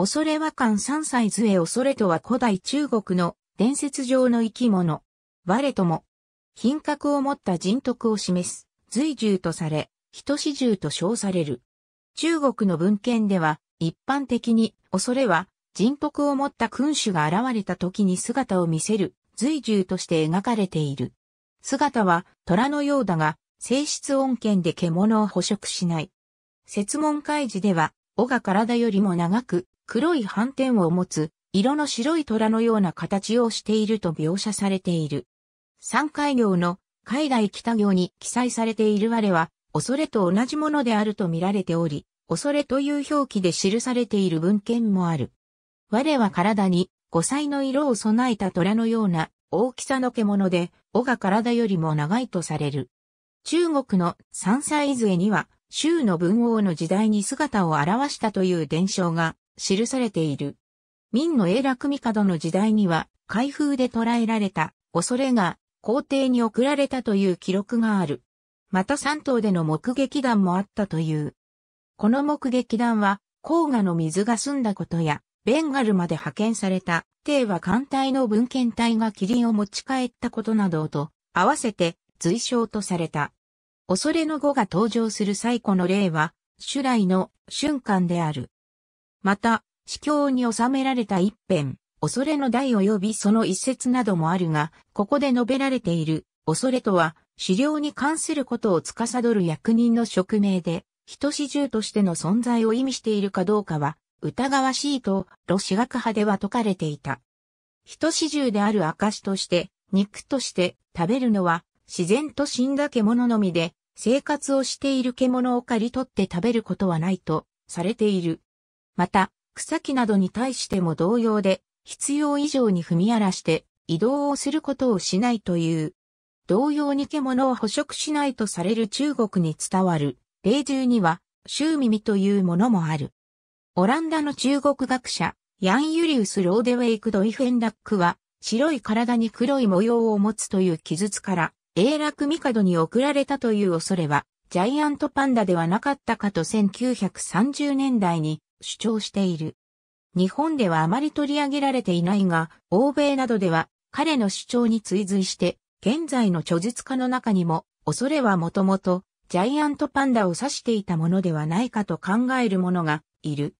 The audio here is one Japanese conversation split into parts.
恐れ和漢三歳図へ恐れとは古代中国の伝説上の生き物。我とも、品格を持った人徳を示す、随獣とされ、人死獣と称される。中国の文献では、一般的に、恐れは、人徳を持った君主が現れた時に姿を見せる、随獣として描かれている。姿は、虎のようだが、性質恩恵で獣を捕食しない。説問開示では、尾が体よりも長く、黒い斑点を持つ、色の白い虎のような形をしていると描写されている。三海行の海外北行に記載されている我は、恐れと同じものであると見られており、恐れという表記で記されている文献もある。我は体に五彩の色を備えた虎のような大きさの獣で、尾が体よりも長いとされる。中国の三菜図絵には、周の文王の時代に姿を現したという伝承が記されている。明の永楽帝の時代には、開封で捕らえられた恐れが皇帝に送られたという記録がある。また三島での目撃談もあったという。この目撃談は、黄河の水が澄んだことや、ベンガルまで派遣された、帝は艦隊の文献隊が麒麟を持ち帰ったことなどと、合わせて、随章とされた。恐れの語が登場する最古の例は、修来の瞬間である。また、司教に収められた一編、恐れの題及びその一節などもあるが、ここで述べられている、恐れとは、狩猟に関することを司る役人の職名で、人始終としての存在を意味しているかどうかは、疑わしいと、ロシ学派では説かれていた。人始終である証として、肉として食べるのは、自然と死んだ獣のみで、生活をしている獣を刈り取って食べることはないと、されている。また、草木などに対しても同様で、必要以上に踏み荒らして移動をすることをしないという。同様に獣を捕食しないとされる中国に伝わる、霊獣には、周耳というものもある。オランダの中国学者、ヤン・ユリウス・ローデウェイク・ドイフェンラックは、白い体に黒い模様を持つという記述から、永楽帝に送られたという恐れは、ジャイアントパンダではなかったかと1930年代に主張している。日本ではあまり取り上げられていないが、欧米などでは彼の主張に追随して、現在の著述家の中にも、恐れはもともとジャイアントパンダを指していたものではないかと考える者がいる。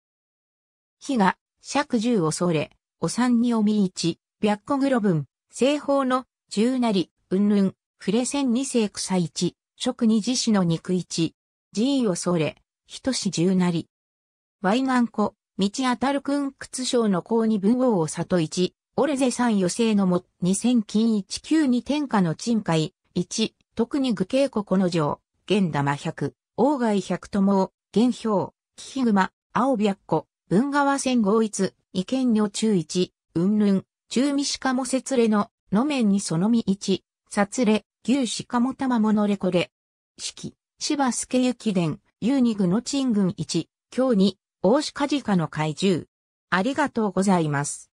火が、尺十恐れ、お三におみ一、白古黒分、西方の、十なり、うんぬん、触れ千二世草一、食二自死の肉一、自意恐れ、ひとし十なり。ワイガンコ、道当たるくん屈賞の公に文王を里一、オレゼ三余生のも、二千金一九に天下の鎮海、一、特に具稽古この城、玄玉百、王外百とも、玄氷、木ヒグ青白子、文川戦合一、意見女中一、うんん、中身しかもせつれの、の面にそのみ一、札れ、牛しかもたまものれこれ。四季、芝助駅伝、遊二具の鎮軍一、京二、大鹿鹿の怪獣。ありがとうございます。